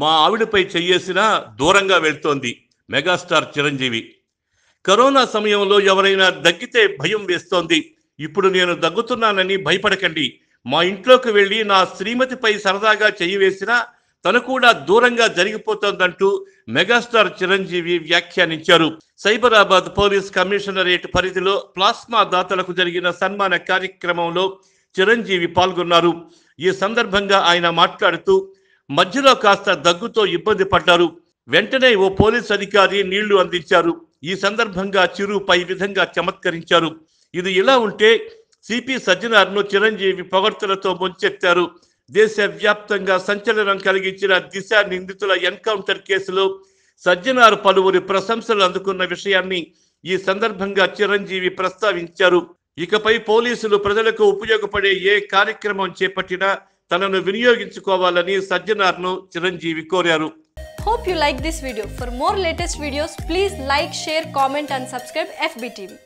మా ఆవిడపై చెయ్యేసిన దూరంగా వెళ్తోంది మెగాస్టార్ చిరంజీవి కరోనా సమయంలో ఎవరైనా దగ్గితే భయం వేస్తోంది ఇప్పుడు నేను దగ్గుతున్నానని భయపడకండి మా ఇంట్లోకి వెళ్ళి నా శ్రీమతిపై సరదాగా చెయ్యి వేసినా తను కూడా దూరంగా జరిగిపోతోందంటూ మెగాస్టార్ చిరంజీవి వ్యాఖ్యానించారు సైబరాబాద్ పోలీస్ కమిషనరేట్ పరిధిలో ప్లాస్మా దాతలకు జరిగిన సన్మాన కార్యక్రమంలో చిరంజీవి పాల్గొన్నారు ఈ సందర్భంగా ఆయన మాట్లాడుతూ మధ్యలో కాస్త దగ్గుతో ఇబ్బంది పడ్డారు వెంటనే ఓ పోలీస్ అధికారి నీళ్లు అందించారు ఈ సందర్భంగా చిరు పై విధంగా చమత్కరించారు ఇది ఇలా ఉంటే సిపి సజ్జనార్ను చిరంజీవి పొగడ్తలతో ముంచెత్తారు దేశవ్యాప్తంగా సంచలనం కలిగించిన దిశ నిందితుల ఎన్కౌంటర్ కేసులో సజ్జనార్ పలువురు ప్రశంసలు అందుకున్న విషయాన్ని ఈ సందర్భంగా చిరంజీవి ప్రస్తావించారు ఇకపై పోలీసులు ప్రజలకు ఉపయోగపడే ఏ కార్యక్రమం చేపట్టినా తనను వినియోగించుకోవాలని సజ్జనార్ను చిరంజీవి కోరారు hope you like this video for more latest videos please like share comment and subscribe FBTV